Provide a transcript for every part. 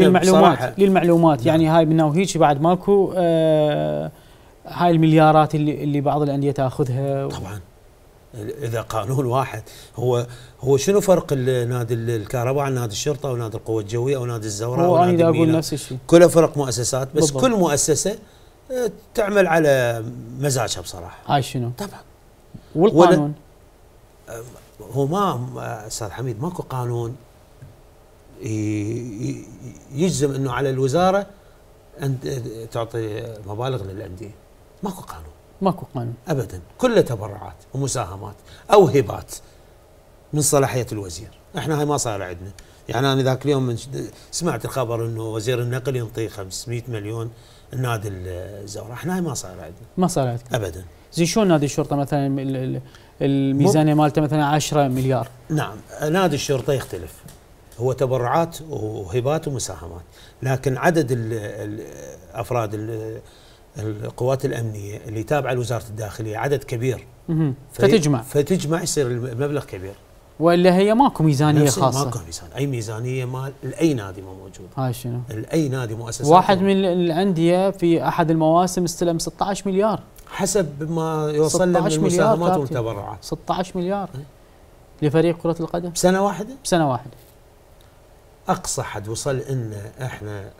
نعم، للمعلومات صراحة. للمعلومات يعني نعم. هاي من وهيك بعد ماكو آه هاي المليارات اللي اللي بعض الانديه تاخذها طبعا اذا قانون واحد هو هو شنو فرق نادي الكهرباء عن نادي الشرطه او نادي القوه الجويه او نادي الزوراء هو انا اقول نفس الشيء كلها فرق مؤسسات بس بالضبط. كل مؤسسه آه، تعمل على مزاجها بصراحه هاي شنو؟ طبعا والقانون آه، هو ما آه، استاذ حميد ماكو قانون يجزم انه على الوزاره ان تعطي مبالغ للانديه ماكو قانون ماكو قانون ابدا كله تبرعات ومساهمات او هبات من صلاحيه الوزير احنا هاي ما صار عندنا يعني انا ذاك اليوم من سمعت الخبر انه وزير النقل ينطي 500 مليون النادي الزوراء احنا هاي ما صار عندنا ما صار عندكم ابدا زين شلون نادي الشرطه مثلا الميزانيه مالته مثلا 10 مليار نعم نادي الشرطه يختلف هو تبرعات وهبات ومساهمات لكن عدد الافراد القوات الامنيه اللي تابعه لوزاره الداخليه عدد كبير فتجمع فتجمع يصير المبلغ كبير والا هي ماكو ميزانيه خاصه ماكو ميزانيه اي ميزانيه مال لاي نادي ما موجود هاي شنو لاي نادي مؤسسه واحد من الانديه في احد المواسم استلم 16 مليار حسب ما يوصل له من المساهمات والتبرعات 16 مليار إيه. لفريق كره القدم بسنه واحده بسنه واحده اقصى حد وصل لنا احنا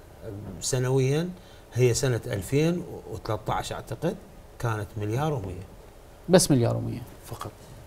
سنويا هي سنه 2013 اعتقد كانت مليار و100 بس مليار و100 فقط